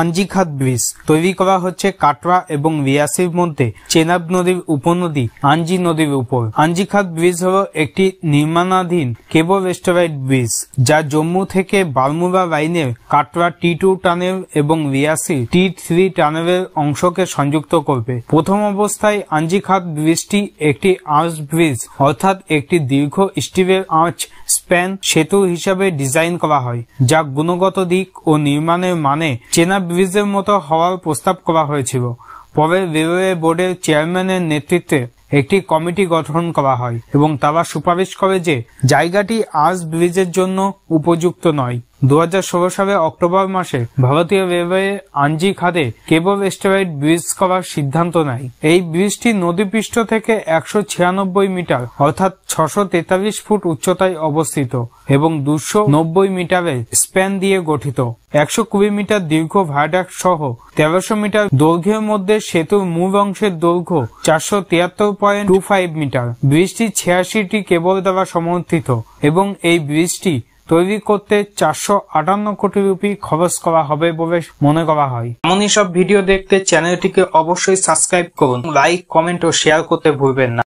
আঞ্জিখাত bridge তৈরি করা হচ্ছে কাটরা এবং রিয়াসির মধ্যে চেনাব নদীর উপনদী আঞ্জি নদীর উপর আঞ্জিখাত ব্রিজ হল একটি নির্মাণাধীন কেবল রেস্টোরাইড ব্রিজ যা জম্মু থেকে বারমুরা লাইনের কাটরা টি টু টানেল এবং রিয়াসি টি থ্রি টানেলের অংশকে সংযুক্ত করবে প্রথম অবস্থায় আঞ্জিখাত ব্রিজটি একটি আর্চ ব্রিজ অর্থাৎ একটি দীর্ঘ স্টিলের আর্চ স্প্যান সেতু হিসাবে ডিজাইন করা হয় যা গুণগত দিক ও নির্মাণের মানে চেনাব ব্রিজের মতো হওয়ার প্রস্তাব করা হয়েছিল পরে রেলওয়ে বোর্ডের চেয়ারম্যানের নেতৃত্বে একটি কমিটি গঠন করা হয় এবং তারা সুপারিশ করে যে জায়গাটি আজ ব্রিজের জন্য উপযুক্ত নয় দু সালে অক্টোবর মাসে ভারতীয় রেলওয়ে আঞ্জি খাতে কেবল স্টেরাইড ব্রিজ করার সিদ্ধান্ত নেয় এই ব্রিজটি নদীপৃষ্ঠ থেকে একশো মিটার অর্থাৎ ছশো ফুট উচ্চতায় অবস্থিত এবং দুশো নব্বই মিটারের স্প্যান দিয়ে গঠিত একশো কুড়ি মিটার দীর্ঘ ভাডাক সহ তেরোশো মিটার দৈর্ঘ্যের মধ্যে সেতুর মূল অংশের দৈর্ঘ্য চারশো তিয়াত্তর পয়েন্ট টু ফাইভ মিটার ব্রিজটি ছিয়াশিটি কেবল দ্বারা সমর্থিত এবং এই ব্রিজটি তৈরি করতে চারশো আটান্ন কোটি রুপি খরচ করা হবে বলে মনে করা হয় এমনই সব ভিডিও দেখতে চ্যানেলটিকে অবশ্যই সাবস্ক্রাইব করুন লাইক কমেন্ট ও শেয়ার করতে ভুলবেন না